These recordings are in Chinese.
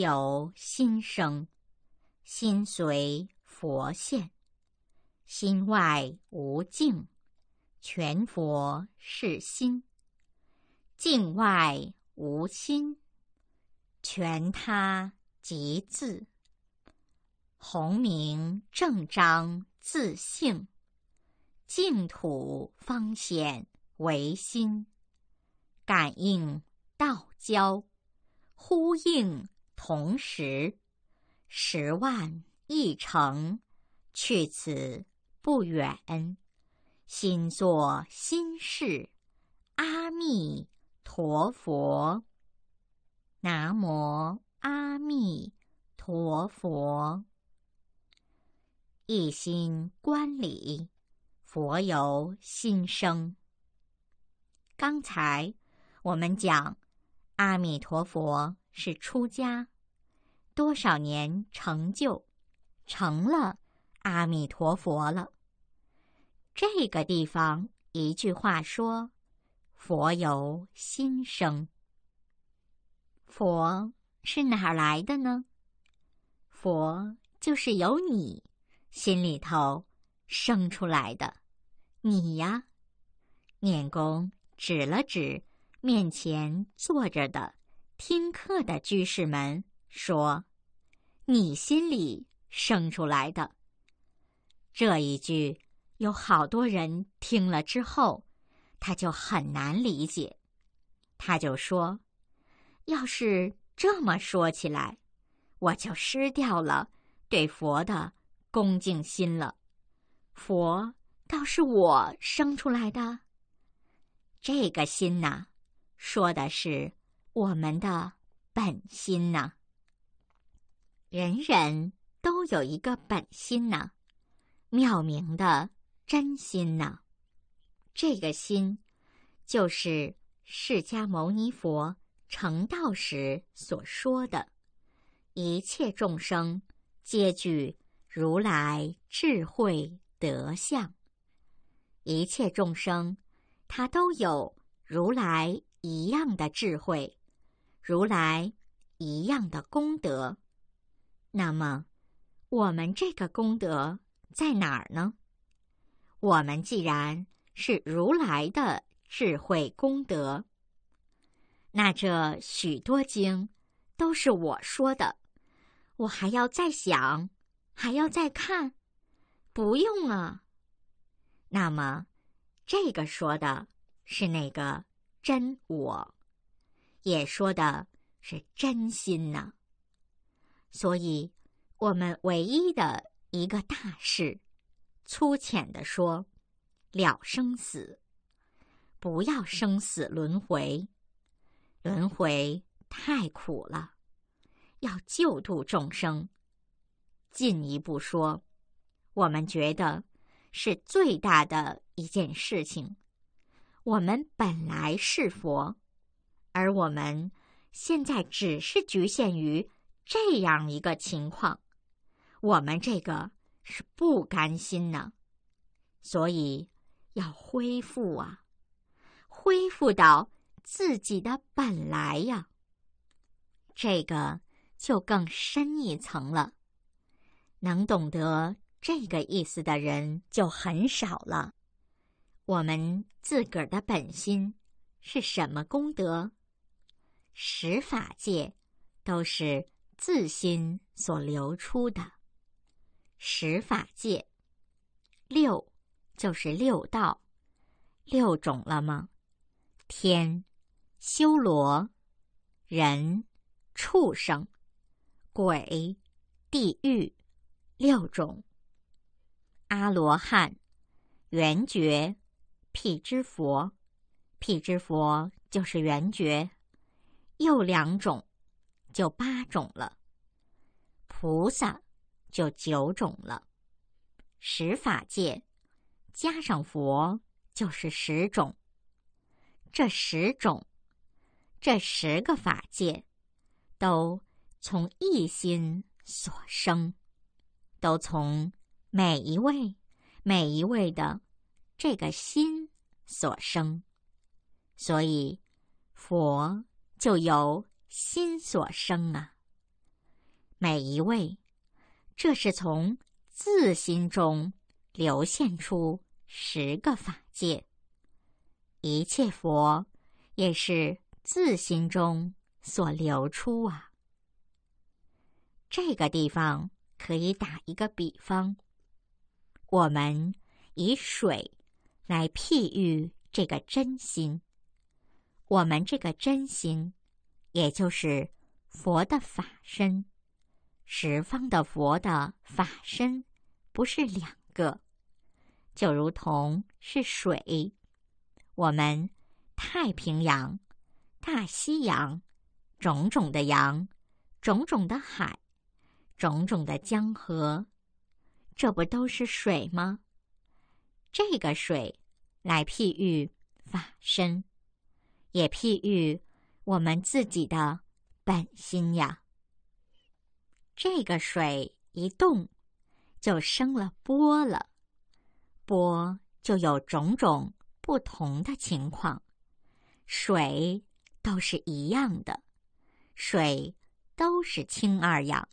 有心生，心随佛现；心外无境，全佛是心；境外无心，全他即自。弘明正章自性，净土方显唯心感应道交，呼应。同时，十万一城，去此不远。心作心事，阿弥陀佛。南无阿弥陀佛。一心观礼，佛由心生。刚才我们讲，阿弥陀佛。是出家多少年成就，成了阿弥陀佛了。这个地方一句话说：“佛由心生。”佛是哪儿来的呢？佛就是由你心里头生出来的。你呀，念公指了指面前坐着的。听课的居士们说：“你心里生出来的。”这一句，有好多人听了之后，他就很难理解。他就说：“要是这么说起来，我就失掉了对佛的恭敬心了。佛倒是我生出来的。这个心呐，说的是。”我们的本心呢？人人都有一个本心呢，妙明的真心呢。这个心，就是释迦牟尼佛成道时所说的：“一切众生皆具如来智慧德相，一切众生，他都有如来一样的智慧。”如来一样的功德，那么我们这个功德在哪儿呢？我们既然是如来的智慧功德，那这许多经都是我说的，我还要再想，还要再看，不用啊。那么这个说的是那个真我？也说的是真心呢，所以，我们唯一的一个大事，粗浅的说了生死，不要生死轮回，轮回太苦了，要救度众生。进一步说，我们觉得是最大的一件事情，我们本来是佛。而我们现在只是局限于这样一个情况，我们这个是不甘心呢，所以要恢复啊，恢复到自己的本来呀。这个就更深一层了，能懂得这个意思的人就很少了。我们自个儿的本心是什么功德？十法界都是自心所流出的。十法界六就是六道六种了吗？天、修罗、人、畜生、鬼、地狱六种。阿罗汉、圆觉、辟支佛，辟支佛就是圆觉。又两种，就八种了。菩萨就九种了。十法界加上佛就是十种。这十种，这十个法界，都从一心所生，都从每一位、每一位的这个心所生。所以佛。就由心所生啊。每一位，这是从自心中流现出十个法界。一切佛也是自心中所流出啊。这个地方可以打一个比方，我们以水来譬喻这个真心。我们这个真心，也就是佛的法身，十方的佛的法身，不是两个，就如同是水。我们太平洋、大西洋、种种的洋、种种的海、种种的江河，这不都是水吗？这个水来譬喻法身。也譬喻我们自己的本心呀。这个水一动，就生了波了，波就有种种不同的情况。水都是一样的，水都是氢二氧，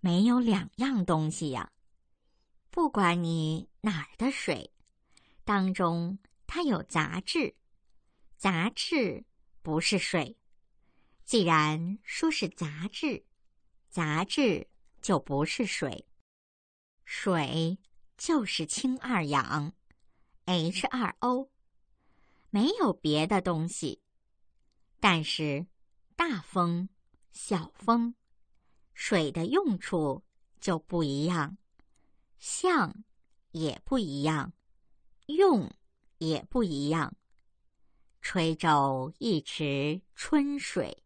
没有两样东西呀。不管你哪儿的水，当中它有杂质。杂质不是水，既然说是杂质，杂质就不是水。水就是氢二氧 h 2 o 没有别的东西。但是大风、小风，水的用处就不一样，像也不一样，用也不一样。吹皱一池春水，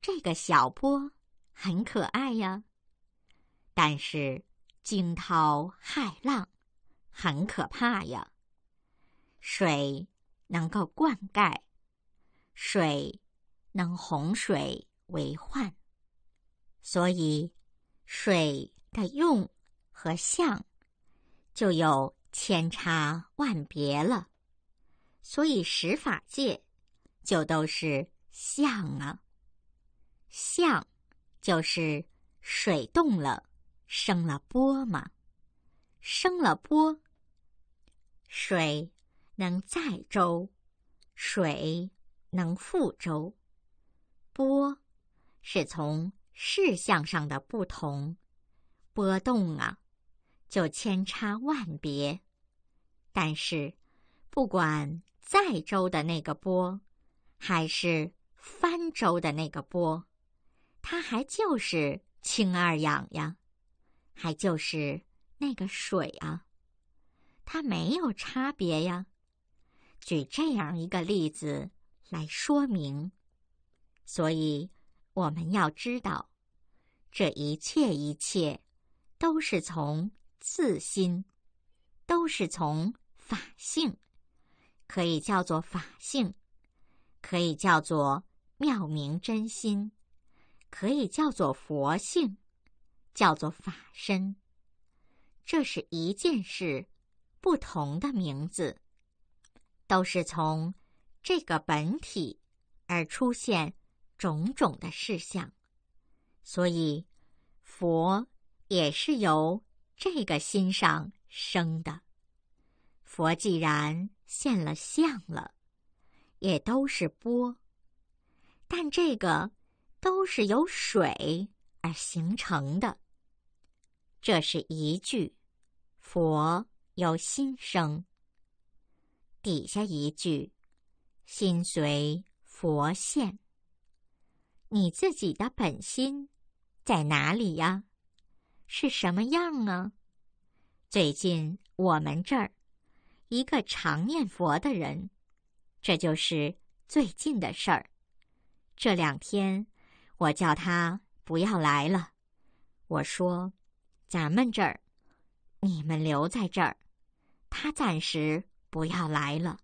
这个小波很可爱呀，但是惊涛骇浪很可怕呀。水能够灌溉，水能洪水为患，所以水的用和象就有千差万别了。所以十法界就都是相啊，相就是水动了，生了波嘛，生了波，水能载舟，水能覆舟，波是从视项上的不同波动啊，就千差万别，但是不管。载舟的那个波，还是翻舟的那个波，它还就是氢二氧呀，还就是那个水啊，它没有差别呀。举这样一个例子来说明，所以我们要知道，这一切一切，都是从自心，都是从法性。可以叫做法性，可以叫做妙明真心，可以叫做佛性，叫做法身。这是一件事，不同的名字，都是从这个本体而出现种种的事项。所以，佛也是由这个心上生的。佛既然。现了相了，也都是波。但这个都是由水而形成的。这是一句，佛由心生。底下一句，心随佛现。你自己的本心在哪里呀？是什么样呢？最近我们这儿。一个常念佛的人，这就是最近的事儿。这两天我叫他不要来了，我说咱们这儿，你们留在这儿，他暂时不要来了。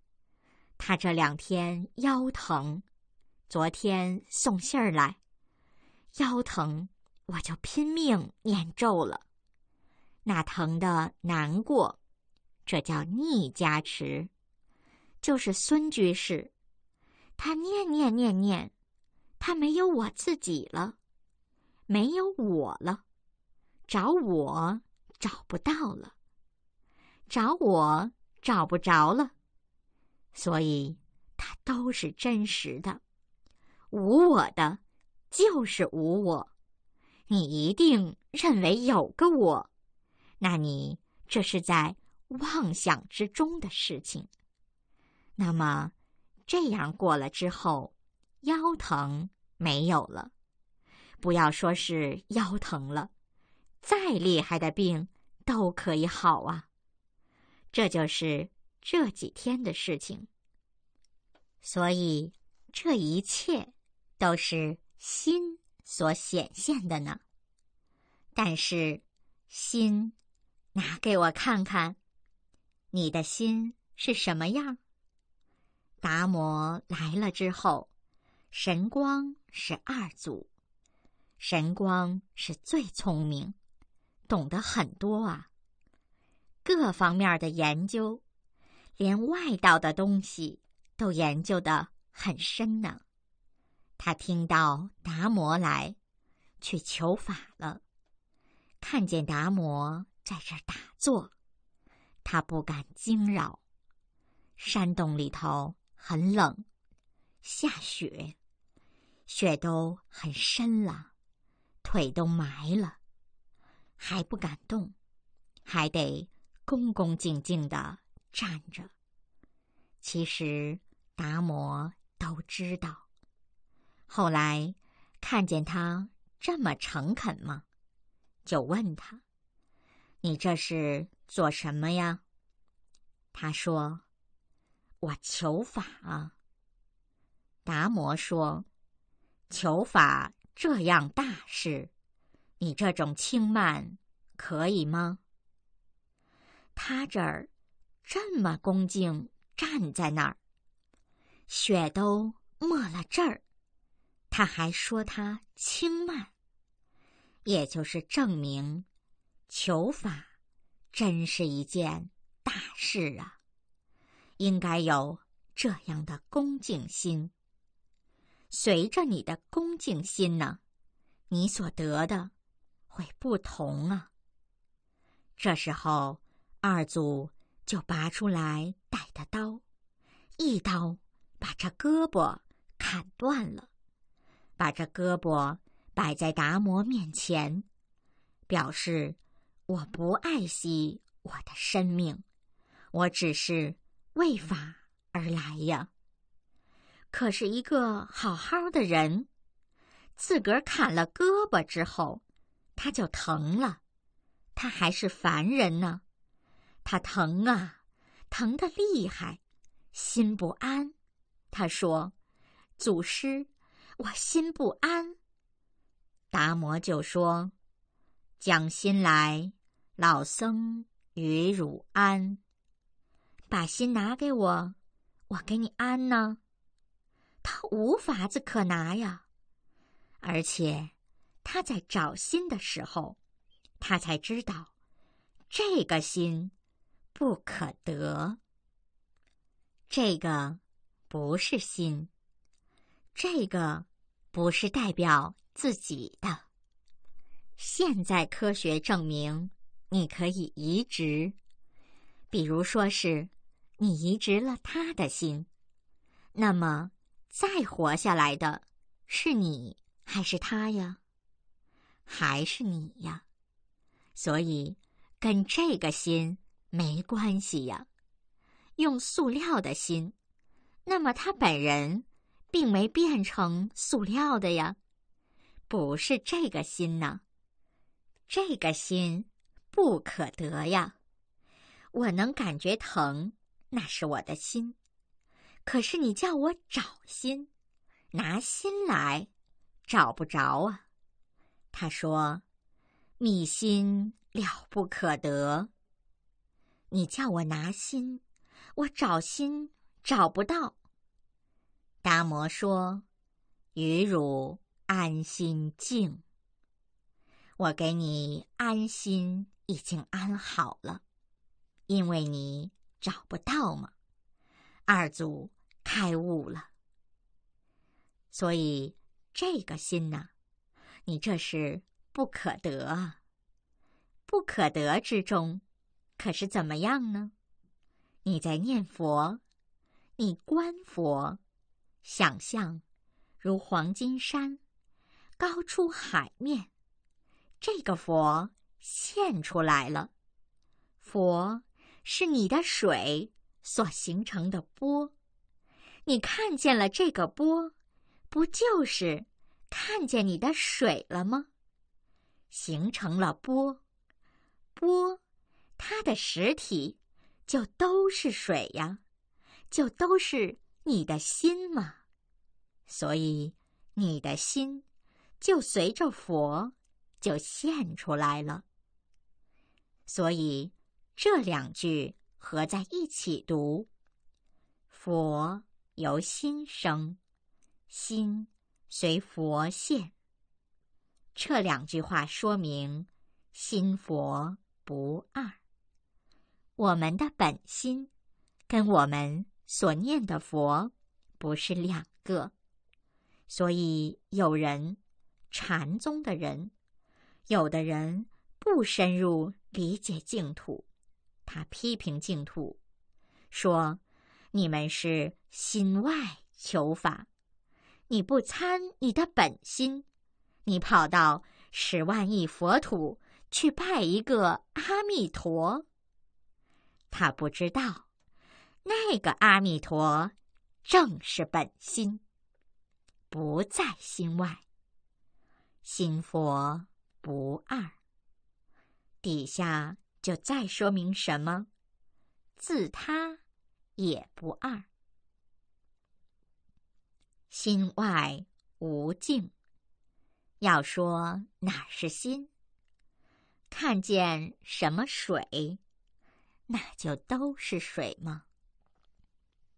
他这两天腰疼，昨天送信儿来，腰疼，我就拼命念咒了，那疼的难过。这叫逆加持，就是孙居士，他念念念念，他没有我自己了，没有我了，找我找不到了，找我找不着了，所以他都是真实的，无我的就是无我，你一定认为有个我，那你这是在。妄想之中的事情，那么这样过了之后，腰疼没有了。不要说是腰疼了，再厉害的病都可以好啊。这就是这几天的事情。所以这一切都是心所显现的呢。但是，心，拿给我看看。你的心是什么样？达摩来了之后，神光是二祖，神光是最聪明，懂得很多啊，各方面的研究，连外道的东西都研究的很深呢。他听到达摩来，去求法了，看见达摩在这儿打坐。他不敢惊扰，山洞里头很冷，下雪，雪都很深了，腿都埋了，还不敢动，还得恭恭敬敬的站着。其实达摩都知道，后来看见他这么诚恳嘛，就问他。你这是做什么呀？他说：“我求法啊。”达摩说：“求法这样大事，你这种轻慢可以吗？”他这儿这么恭敬站在那儿，血都没了这儿，他还说他轻慢，也就是证明。求法，真是一件大事啊！应该有这样的恭敬心。随着你的恭敬心呢，你所得的会不同啊。这时候，二祖就拔出来带的刀，一刀把这胳膊砍断了，把这胳膊摆在达摩面前，表示。我不爱惜我的生命，我只是为法而来呀。可是一个好好的人，自个儿砍了胳膊之后，他就疼了。他还是凡人呢，他疼啊，疼得厉害，心不安。他说：“祖师，我心不安。”达摩就说：“将心来。”老僧于汝安，把心拿给我，我给你安呢。他无法子可拿呀，而且他在找心的时候，他才知道，这个心不可得。这个不是心，这个不是代表自己的。现在科学证明。你可以移植，比如说是你移植了他的心，那么再活下来的，是你还是他呀？还是你呀？所以跟这个心没关系呀。用塑料的心，那么他本人并没变成塑料的呀，不是这个心呢，这个心。不可得呀！我能感觉疼，那是我的心。可是你叫我找心，拿心来，找不着啊。他说：“觅心了不可得。你叫我拿心，我找心找不到。”达摩说：“于汝安心静。我给你安心。”已经安好了，因为你找不到嘛。二祖开悟了，所以这个心呢，你这是不可得。不可得之中，可是怎么样呢？你在念佛，你观佛，想象如黄金山高出海面，这个佛。现出来了，佛是你的水所形成的波，你看见了这个波，不就是看见你的水了吗？形成了波，波，它的实体就都是水呀，就都是你的心嘛，所以你的心就随着佛就现出来了。所以这两句合在一起读：“佛由心生，心随佛现。”这两句话说明心佛不二。我们的本心跟我们所念的佛不是两个。所以有人，禅宗的人，有的人不深入。理解净土，他批评净土，说：“你们是心外求法，你不参你的本心，你跑到十万亿佛土去拜一个阿弥陀。他不知道，那个阿弥陀正是本心，不在心外，心佛不二。”底下就再说明什么，自他也不二，心外无境。要说哪是心？看见什么水，那就都是水吗？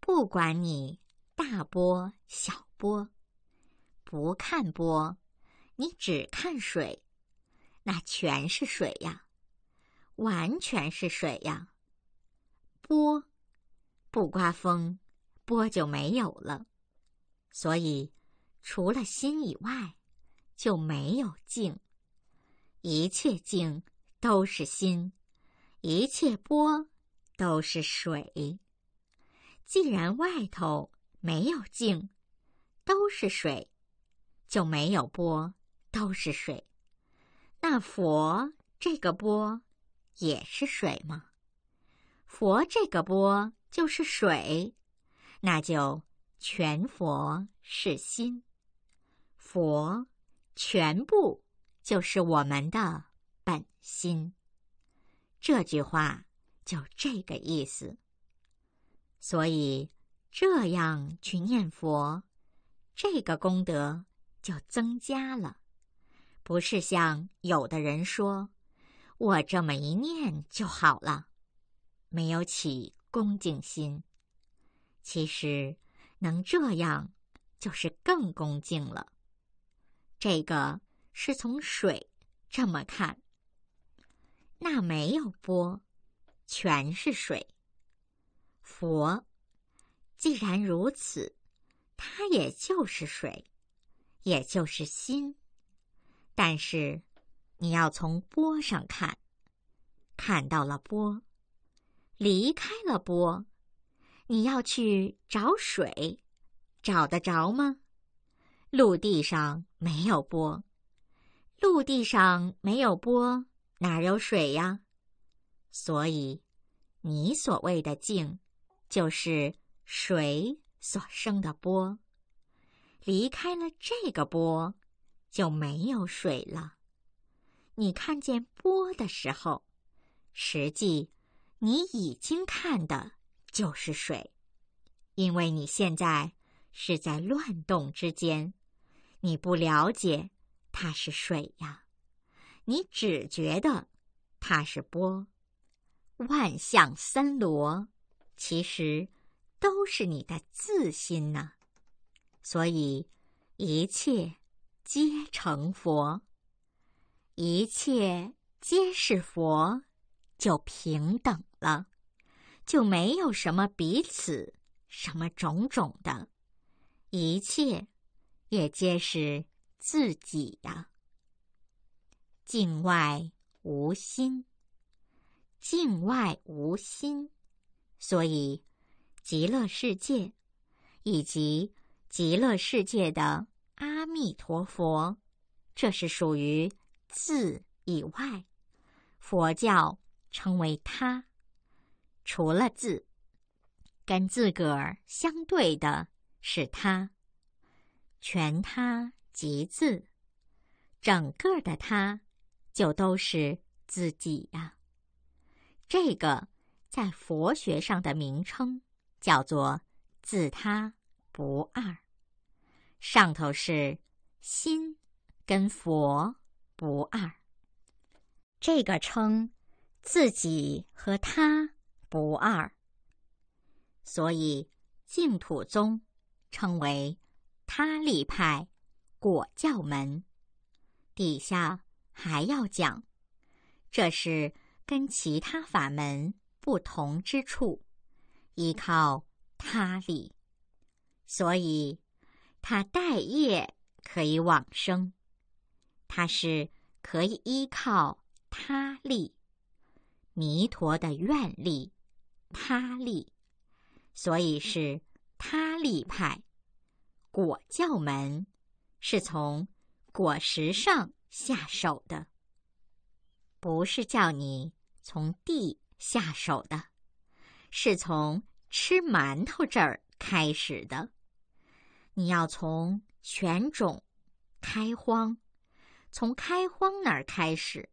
不管你大波小波，不看波，你只看水，那全是水呀。完全是水呀，波，不刮风，波就没有了。所以，除了心以外，就没有静。一切静都是心，一切波都是水。既然外头没有静，都是水，就没有波，都是水。那佛这个波。也是水吗？佛这个波就是水，那就全佛是心，佛全部就是我们的本心。这句话就这个意思。所以这样去念佛，这个功德就增加了，不是像有的人说。我这么一念就好了，没有起恭敬心。其实能这样，就是更恭敬了。这个是从水这么看，那没有波，全是水。佛既然如此，它也就是水，也就是心，但是。你要从波上看，看到了波，离开了波，你要去找水，找得着吗？陆地上没有波，陆地上没有波，哪有水呀？所以，你所谓的静，就是水所生的波。离开了这个波，就没有水了。你看见波的时候，实际你已经看的就是水，因为你现在是在乱动之间，你不了解它是水呀，你只觉得它是波。万象森罗，其实都是你的自心呢，所以一切皆成佛。一切皆是佛，就平等了，就没有什么彼此、什么种种的。一切也皆是自己呀。境外无心，境外无心，所以极乐世界以及极乐世界的阿弥陀佛，这是属于。字以外，佛教称为他。除了字，跟自个儿相对的是他，全他即字，整个的他，就都是自己呀。这个在佛学上的名称叫做“自他不二”，上头是心，跟佛。不二，这个称自己和他不二，所以净土宗称为他立派果教门。底下还要讲，这是跟其他法门不同之处，依靠他力，所以他待业可以往生。它是可以依靠他力、弥陀的愿力、他力，所以是他力派。果教门是从果实上下手的，不是叫你从地下手的，是从吃馒头这儿开始的。你要从选种、开荒。从开荒那儿开始，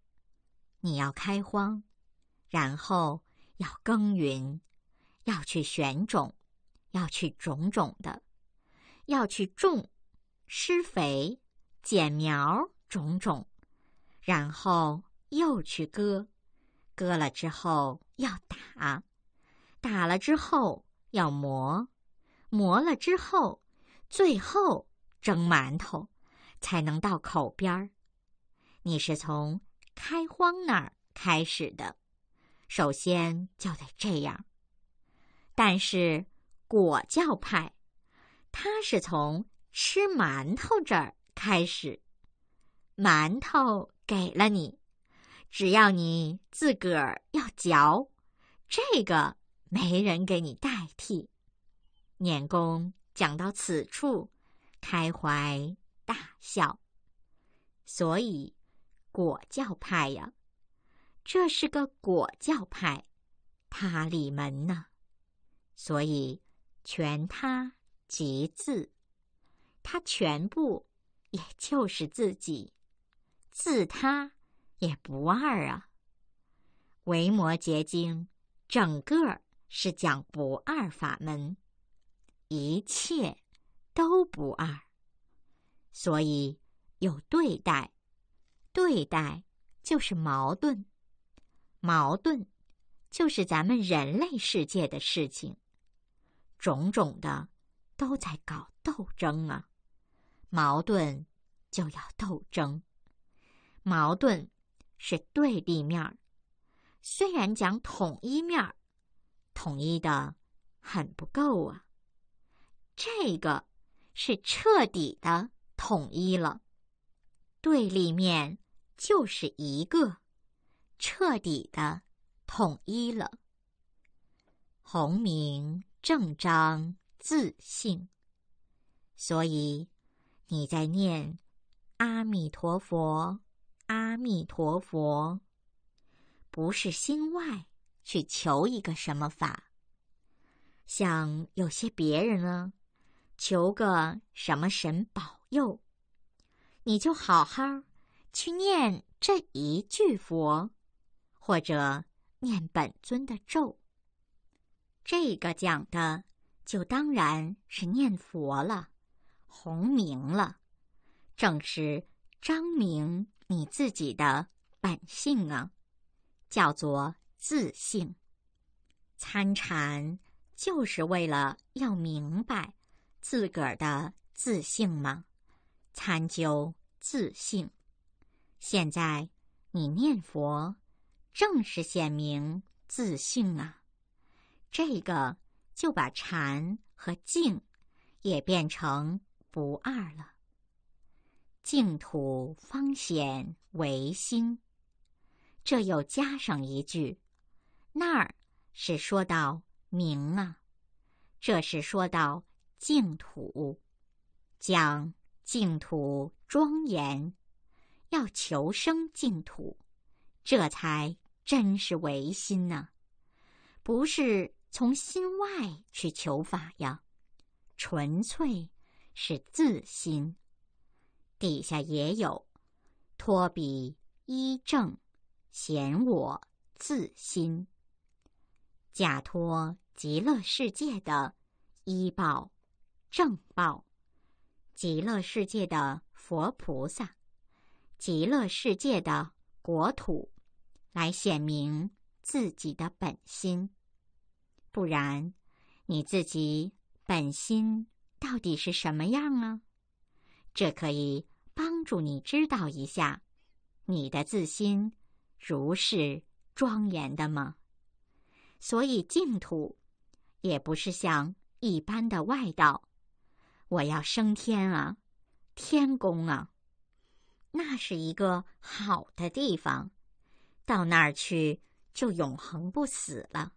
你要开荒，然后要耕耘，要去选种，要去种种的，要去种、施肥、剪苗，种种，然后又去割，割了之后要打，打了之后要磨，磨了之后，最后蒸馒头，才能到口边儿。你是从开荒那儿开始的，首先就得这样。但是，果教派，他是从吃馒头这儿开始。馒头给了你，只要你自个儿要嚼，这个没人给你代替。念公讲到此处，开怀大笑。所以。果教派呀，这是个果教派，他立门呢，所以全他即自，他全部也就是自己，自他也不二啊。《维摩诘经》整个是讲不二法门，一切都不二，所以有对待。对待就是矛盾，矛盾就是咱们人类世界的事情，种种的都在搞斗争啊。矛盾就要斗争，矛盾是对立面儿，虽然讲统一面儿，统一的很不够啊。这个是彻底的统一了。对立面就是一个彻底的统一了，宏明正章自性。所以你在念阿弥陀佛，阿弥陀佛，不是心外去求一个什么法，像有些别人呢，求个什么神保佑。你就好好去念这一句佛，或者念本尊的咒。这个讲的就当然是念佛了，弘明了，正是张明你自己的本性啊，叫做自性。参禅就是为了要明白自个儿的自性吗？参究自性，现在你念佛，正是显明自性啊。这个就把禅和净也变成不二了。净土方显唯心，这又加上一句，那儿是说到明啊，这是说到净土讲。净土庄严，要求生净土，这才真是唯心呢。不是从心外去求法呀，纯粹是自心。底下也有托比依正显我自心，假托极乐世界的依报正报。极乐世界的佛菩萨，极乐世界的国土，来显明自己的本心。不然，你自己本心到底是什么样啊？这可以帮助你知道一下，你的自心如是庄严的吗？所以净土也不是像一般的外道。我要升天啊，天宫啊，那是一个好的地方，到那儿去就永恒不死了。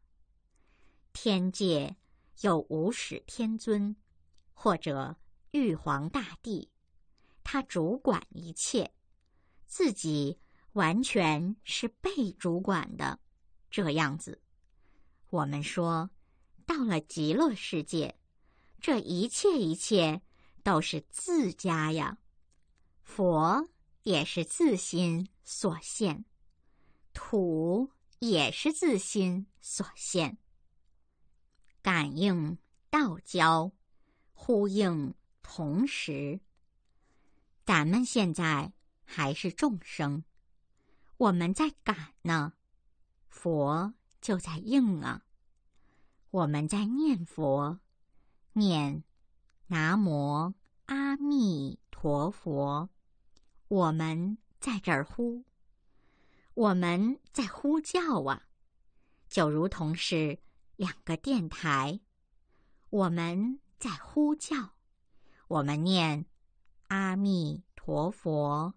天界有五始天尊，或者玉皇大帝，他主管一切，自己完全是被主管的这样子。我们说，到了极乐世界。这一切一切都是自家呀，佛也是自心所现，土也是自心所现，感应道交，呼应同时。咱们现在还是众生，我们在感呢，佛就在应啊，我们在念佛。念，南无阿弥陀佛。我们在这儿呼，我们在呼叫啊，就如同是两个电台，我们在呼叫。我们念阿弥陀佛，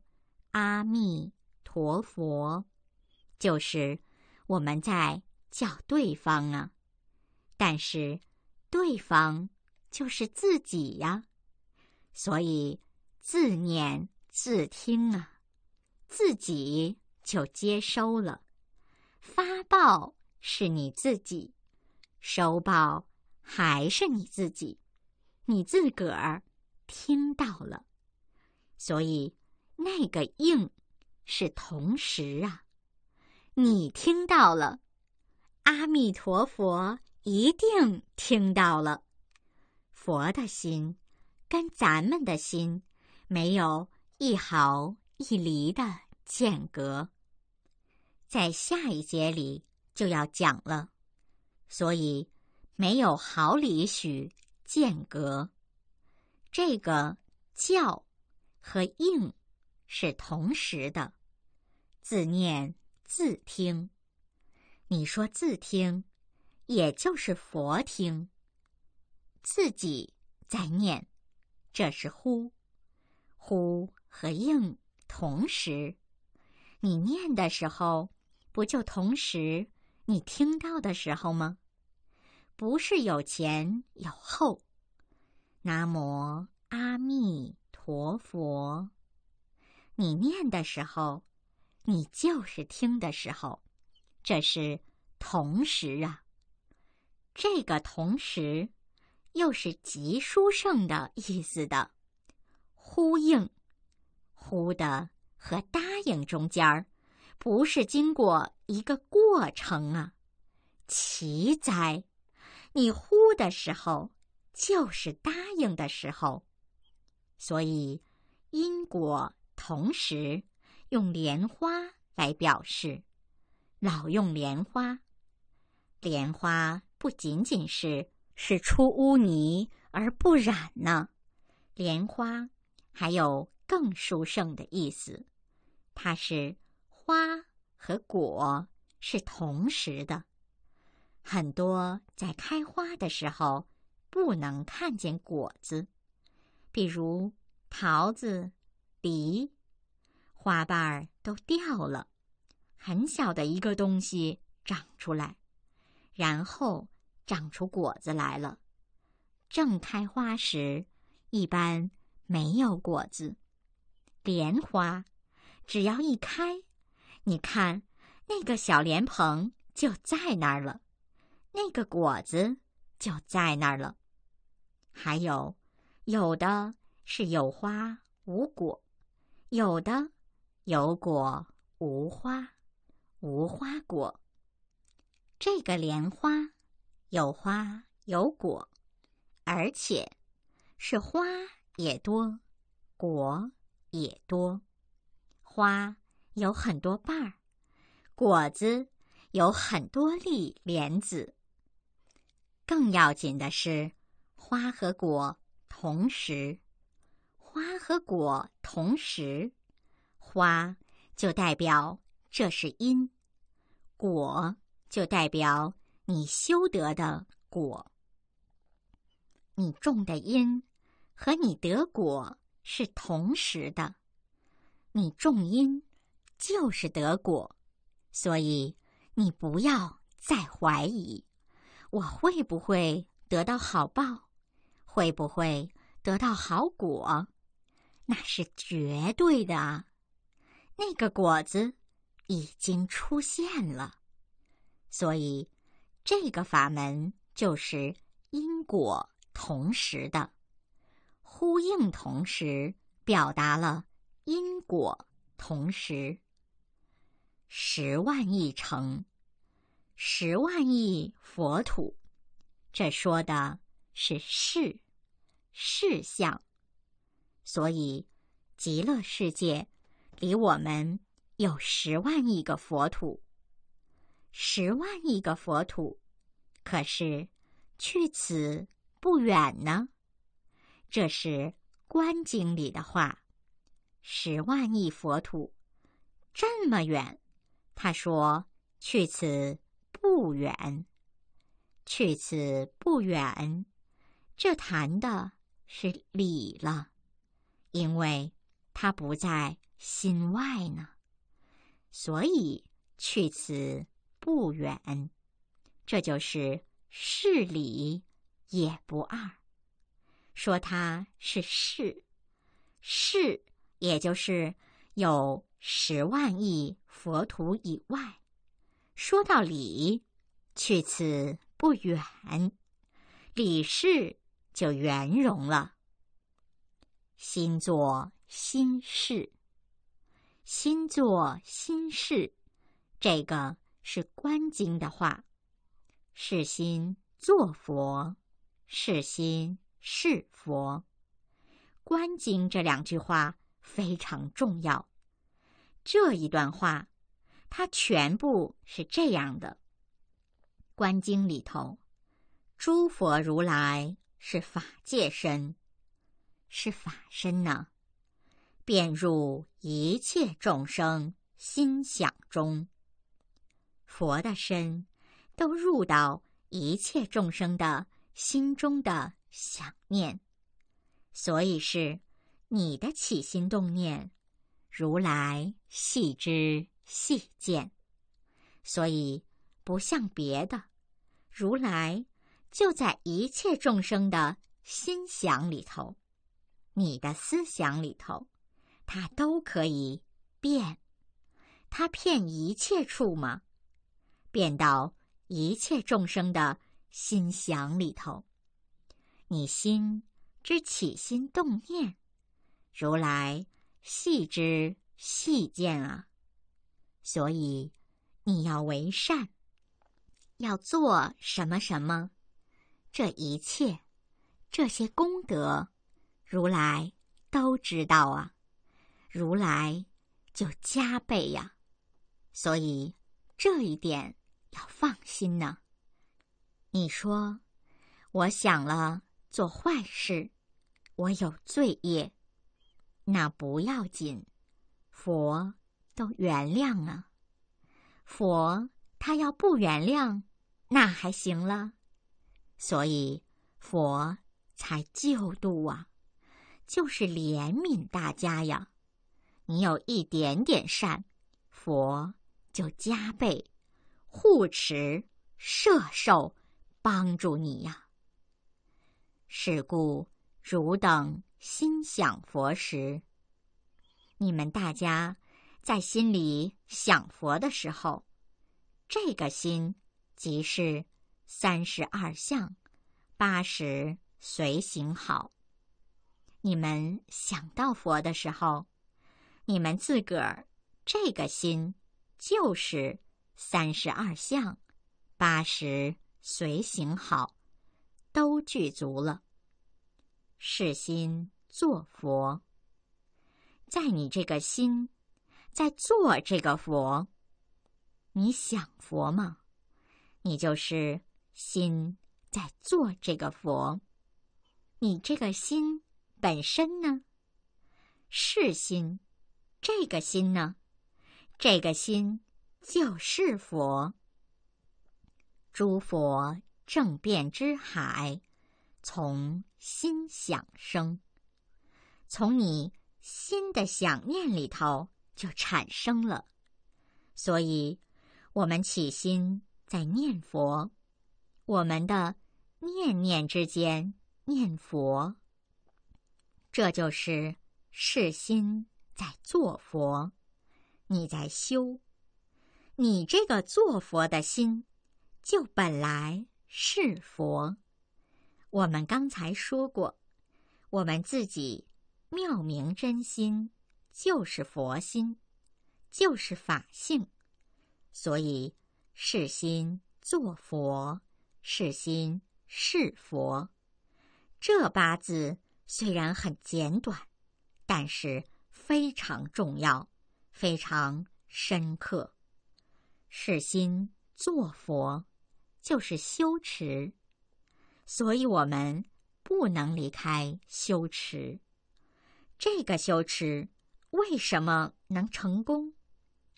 阿弥陀佛，就是我们在叫对方啊。但是对方。就是自己呀，所以自念自听啊，自己就接收了。发报是你自己，收报还是你自己，你自个儿听到了。所以那个应是同时啊，你听到了，阿弥陀佛一定听到了。佛的心，跟咱们的心，没有一毫一厘的间隔。在下一节里就要讲了，所以没有毫厘许间隔。这个教和应是同时的，字念字听。你说字听，也就是佛听。自己在念，这是呼、呼和应同时。你念的时候，不就同时你听到的时候吗？不是有前有后。南无阿弥陀佛。你念的时候，你就是听的时候，这是同时啊。这个同时。又是极书胜的意思的，呼应“呼”的和答应中间儿，不是经过一个过程啊！奇哉，你“呼”的时候就是答应的时候，所以因果同时用莲花来表示，老用莲花，莲花不仅仅是。是出污泥而不染呢，莲花还有更殊胜的意思。它是花和果是同时的，很多在开花的时候不能看见果子，比如桃子、梨，花瓣儿都掉了，很小的一个东西长出来，然后。长出果子来了，正开花时，一般没有果子。莲花，只要一开，你看，那个小莲蓬就在那儿了，那个果子就在那儿了。还有，有的是有花无果，有的有果无花，无花果。这个莲花。有花有果，而且是花也多，果也多。花有很多瓣儿，果子有很多粒莲子。更要紧的是，花和果同时，花和果同时，花就代表这是因，果就代表。你修得的果，你种的因，和你得果是同时的。你种因就是得果，所以你不要再怀疑，我会不会得到好报？会不会得到好果？那是绝对的。那个果子已经出现了，所以。这个法门就是因果同时的，呼应同时，表达了因果同时。十万亿城，十万亿佛土，这说的是事，事相。所以，极乐世界离我们有十万亿个佛土。十万亿个佛土，可是去此不远呢？这是观经里的话。十万亿佛土这么远，他说去此不远，去此不远。这谈的是理了，因为他不在心外呢，所以去此。不远，这就是是理也不二。说它是事，是也就是有十万亿佛土以外。说到理，去此不远，理事就圆融了。心作心事，心作心事，这个。是观经的话，是心作佛，是心是佛。观经这两句话非常重要。这一段话，它全部是这样的：观经里头，诸佛如来是法界身，是法身呢，便入一切众生心想中。佛的身，都入到一切众生的心中的想念，所以是你的起心动念，如来细知细见。所以不像别的，如来就在一切众生的心想里头，你的思想里头，他都可以变，他骗一切处吗？便到一切众生的心想里头，你心之起心动念，如来细之细见啊。所以你要为善，要做什么什么，这一切、这些功德，如来都知道啊。如来就加倍呀。所以。这一点要放心呢。你说，我想了做坏事，我有罪业，那不要紧，佛都原谅了。佛他要不原谅，那还行了。所以佛才救度啊，就是怜悯大家呀。你有一点点善，佛。就加倍护持、摄受、帮助你呀。是故汝等心想佛时，你们大家在心里想佛的时候，这个心即是三十二相、八十随行好。你们想到佛的时候，你们自个儿这个心。就是三十二相，八十随行好，都具足了。是心做佛，在你这个心，在做这个佛。你想佛吗？你就是心在做这个佛。你这个心本身呢？是心，这个心呢？这个心就是佛，诸佛正遍之海，从心想生，从你心的想念里头就产生了。所以，我们起心在念佛，我们的念念之间念佛，这就是是心在做佛。你在修，你这个做佛的心，就本来是佛。我们刚才说过，我们自己妙明真心就是佛心，就是法性。所以是心做佛，是心是佛。这八字虽然很简短，但是非常重要。非常深刻，是心做佛，就是修持，所以我们不能离开修持。这个修持为什么能成功？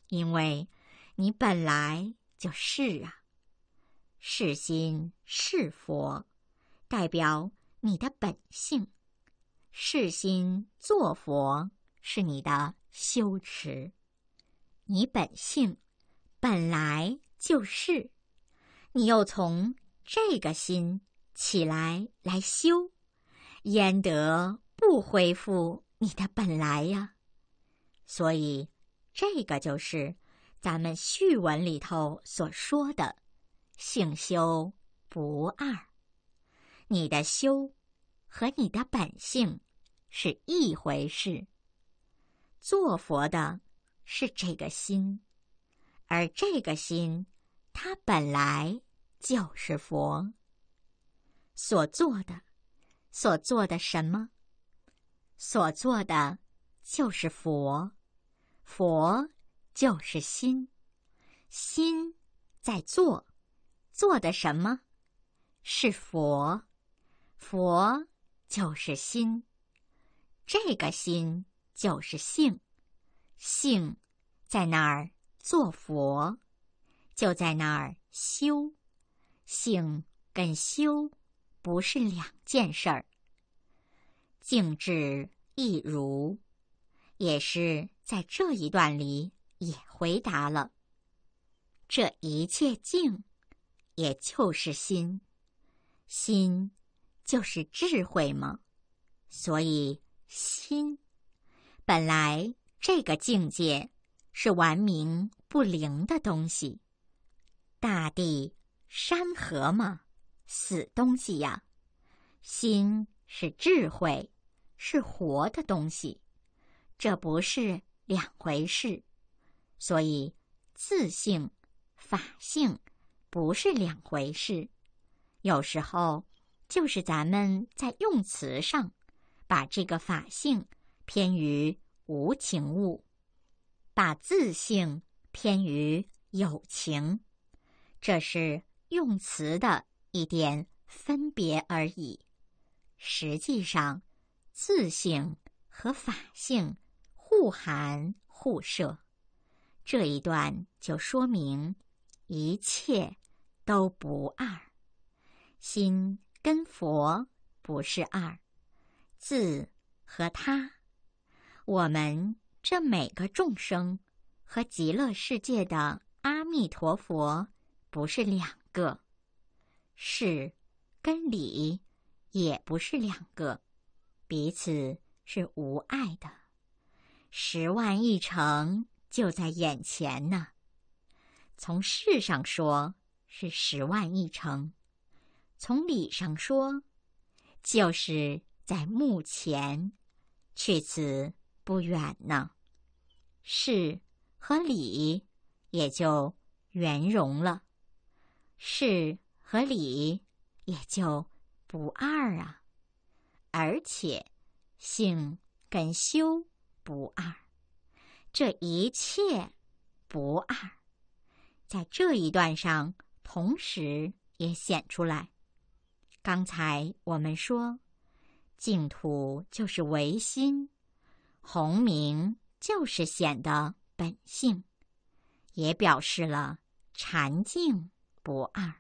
因为，你本来就是啊，是心是佛，代表你的本性；是心做佛是你的。修持，你本性本来就是，你又从这个心起来来修，焉得不恢复你的本来呀？所以，这个就是咱们序文里头所说的“性修不二”，你的修和你的本性是一回事。做佛的是这个心，而这个心，它本来就是佛。所做的，所做的什么？所做的就是佛，佛就是心，心在做，做的什么？是佛，佛就是心，这个心。就是性，性在那儿做佛，就在那儿修。性跟修不是两件事儿。静智一如，也是在这一段里也回答了。这一切静，也就是心，心就是智慧嘛。所以心。本来这个境界是完明不灵的东西，大地山河嘛，死东西呀。心是智慧，是活的东西，这不是两回事。所以，自性、法性不是两回事。有时候，就是咱们在用词上，把这个法性。偏于无情物，把自性偏于有情，这是用词的一点分别而已。实际上，自性和法性互含互摄。这一段就说明一切都不二，心跟佛不是二，自和他。我们这每个众生，和极乐世界的阿弥陀佛，不是两个，是跟理也不是两个，彼此是无碍的。十万亿成就在眼前呢。从事上说，是十万亿成，从理上说，就是在目前。去此。不远呢，事和理也就圆融了，事和理也就不二啊，而且性跟修不二，这一切不二，在这一段上同时也显出来。刚才我们说，净土就是唯心。红明就是显的本性，也表示了禅境不二。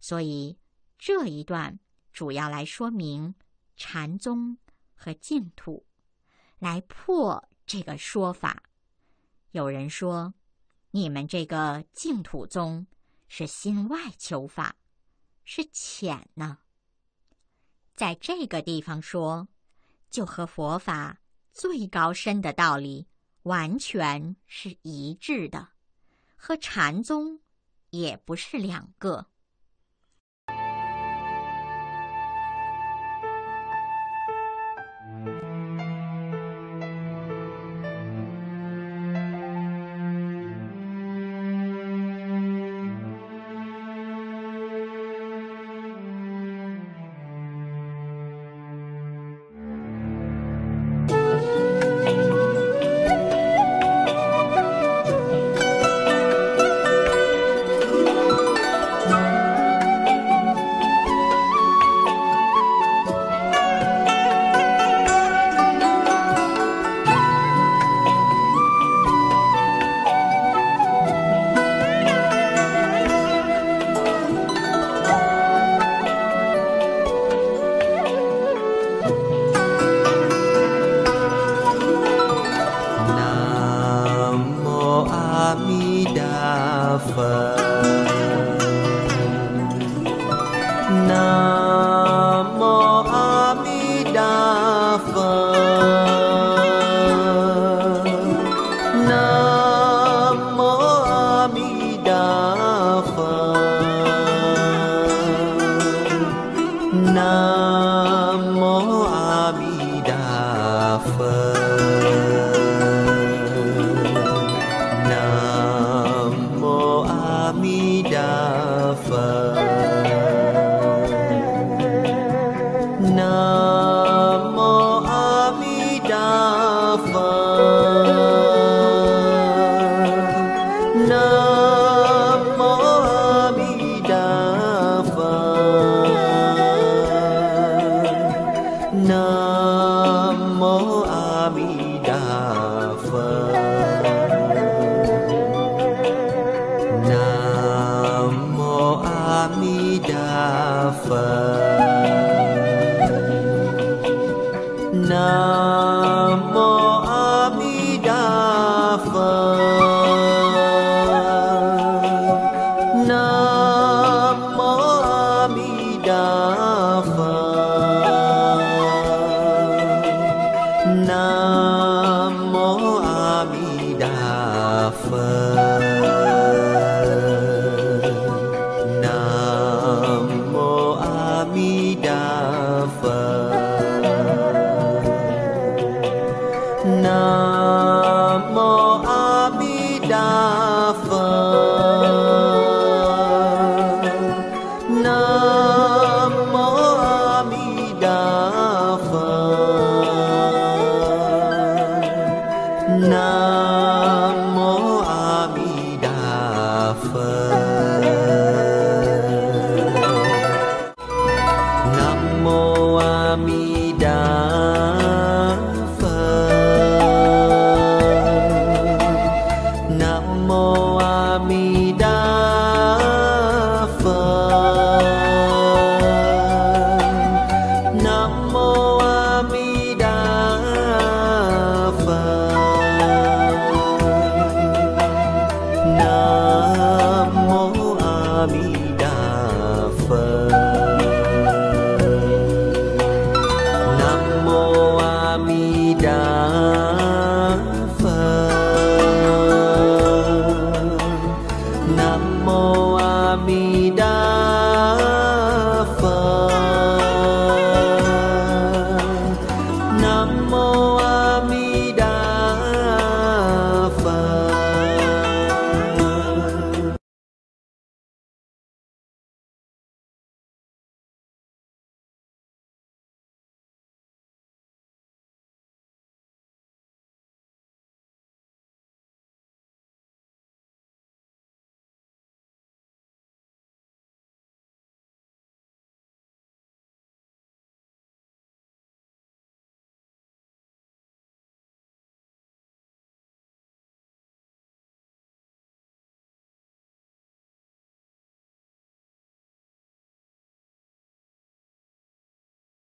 所以这一段主要来说明禅宗和净土，来破这个说法。有人说，你们这个净土宗是心外求法，是浅呢。在这个地方说，就和佛法。最高深的道理完全是一致的，和禅宗也不是两个。